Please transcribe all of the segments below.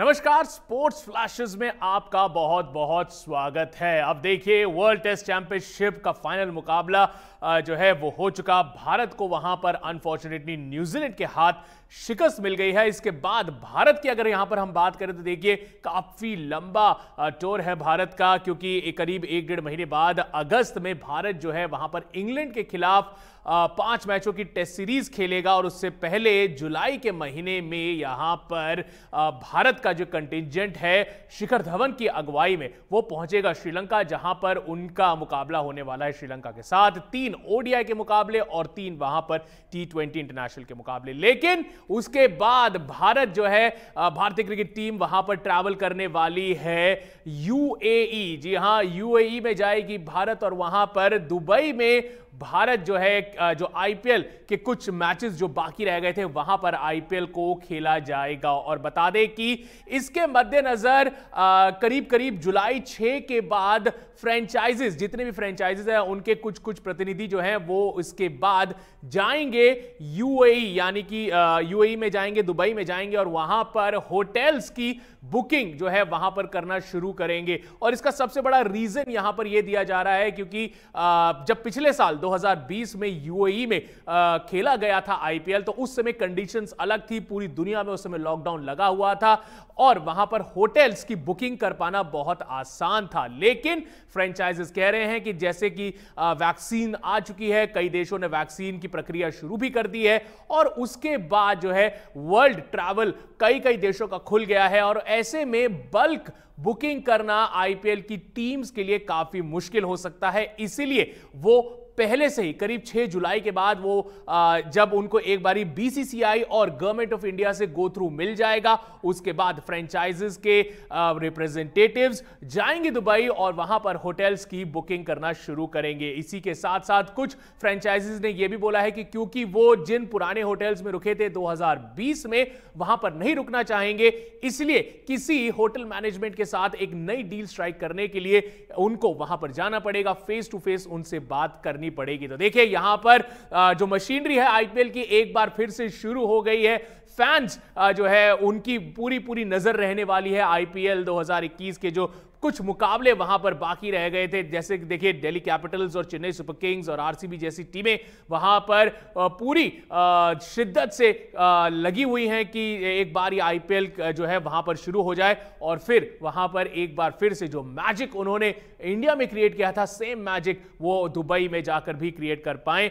नमस्कार sports flashes में आपका बहुत बहुत स्वागत है अब देखिए वर्ल्ड टेस्ट चैंपियनशिप का फाइनल मुकाबला जो है वो हो चुका भारत को वहां पर अनफॉर्चुनेटली न्यूजीलैंड के हाथ शिकस्त मिल गई है इसके बाद भारत की अगर यहां पर हम बात करें तो देखिए काफी लंबा टूर है भारत का क्योंकि करीब एक डेढ़ महीने बाद अगस्त में भारत जो है वहां पर इंग्लैंड के खिलाफ पांच मैचों की टेस्ट सीरीज खेलेगा और उससे पहले जुलाई के महीने में यहां पर भारत का जो कंटिजेंट है शिखर धवन की अगुवाई में वो पहुंचेगा श्रीलंका जहां पर उनका मुकाबला होने वाला है श्रीलंका के साथ तीन ओडीआई के मुकाबले और तीन वहां पर टी इंटरनेशनल के मुकाबले लेकिन उसके बाद भारत जो है भारतीय क्रिकेट टीम वहां पर ट्रैवल करने वाली है यूएई e, जी हां यूएई e में जाएगी भारत और वहां पर दुबई में भारत जो है जो आईपीएल के कुछ मैचेस जो बाकी रह गए थे वहां पर आईपीएल को खेला जाएगा और बता दें कि इसके मद्देनजर करीब करीब जुलाई 6 के बाद फ्रेंचाइजेस जितने भी फ्रेंचाइजेस हैं उनके कुछ कुछ प्रतिनिधि जो हैं वो इसके बाद जाएंगे यूएई e, यानी कि यूएई में जाएंगे दुबई में जाएंगे और वहां पर होटल्स की बुकिंग जो है वहां पर करना शुरू करेंगे और इसका सबसे बड़ा रीजन यहां पर यह दिया जा रहा है क्योंकि जब पिछले साल 2020 में यूएई में खेला गया था आईपीएल तो उस समय कंडीशंस अलग थी पूरी दुनिया में उस समय लॉकडाउन लगा हुआ था और वहां पर होटल्स की बुकिंग कर पाना बहुत आसान था लेकिन फ्रेंचाइजेस कह रहे हैं कि जैसे कि वैक्सीन आ चुकी है कई देशों ने वैक्सीन की प्रक्रिया शुरू भी कर दी है और उसके बाद बाद जो है वर्ल्ड ट्रैवल कई कई देशों का खुल गया है और ऐसे में बल्क बुकिंग करना आईपीएल की टीम्स के लिए काफी मुश्किल हो सकता है इसीलिए वो पहले से ही करीब 6 जुलाई के बाद वो जब उनको एक बारी बीसीसीआई और गवर्नमेंट ऑफ इंडिया से गो थ्रू मिल जाएगा उसके बाद फ्रेंचाइजेस के रिप्रेजेंटेटिव्स जाएंगे दुबई और वहां पर होटल्स की बुकिंग करना शुरू करेंगे इसी के साथ साथ कुछ फ्रेंचाइजीज ने यह भी बोला है कि क्योंकि वो जिन पुराने होटल्स में रुके थे 2020 में वहां पर नहीं रुकना चाहेंगे इसलिए किसी होटल मैनेजमेंट के साथ एक नई डील स्ट्राइक करने के लिए उनको वहां पर जाना पड़ेगा फेस टू फेस उनसे बात करनी करनी पड़ेगी तो देखिए यहां पर जो मशीनरी है आईपीएल की एक बार फिर से शुरू हो गई है फैंस जो है उनकी पूरी पूरी नजर रहने वाली है आईपीएल 2021 के जो कुछ मुकाबले वहां पर बाकी रह गए थे जैसे देखिए दिल्ली कैपिटल्स और चेन्नई सुपर किंग्स और आरसीबी जैसी टीमें वहां पर पूरी शिद्दत से लगी हुई हैं कि एक बार ये आईपीएल जो है वहां पर शुरू हो जाए और फिर वहां पर एक बार फिर से जो मैजिक उन्होंने इंडिया में क्रिएट किया था सेम मैजिक वो दुबई में जाकर भी क्रिएट कर पाए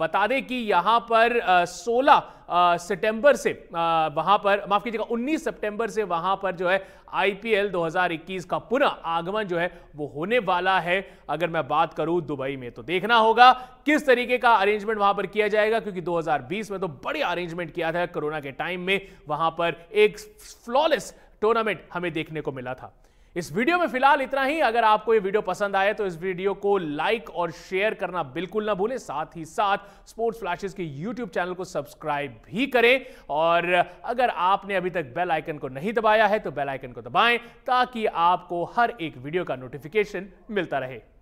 बता दें कि यहां पर सोलह सितंबर से वहां पर माफ कीजिएगा 19 सितंबर से वहां पर जो है आईपीएल 2021 का पुनः आगमन जो है वो होने वाला है अगर मैं बात करूं दुबई में तो देखना होगा किस तरीके का अरेंजमेंट वहां पर किया जाएगा क्योंकि 2020 में तो बड़ी अरेंजमेंट किया था कोरोना के टाइम में वहां पर एक फ्लॉलेस टूर्नामेंट हमें देखने को मिला था इस वीडियो में फिलहाल इतना ही अगर आपको ये वीडियो पसंद आए तो इस वीडियो को लाइक और शेयर करना बिल्कुल ना भूलें साथ ही साथ स्पोर्ट्स फ्लैशेस के यूट्यूब चैनल को सब्सक्राइब भी करें और अगर आपने अभी तक बेल आइकन को नहीं दबाया है तो बेल आइकन को दबाएं ताकि आपको हर एक वीडियो का नोटिफिकेशन मिलता रहे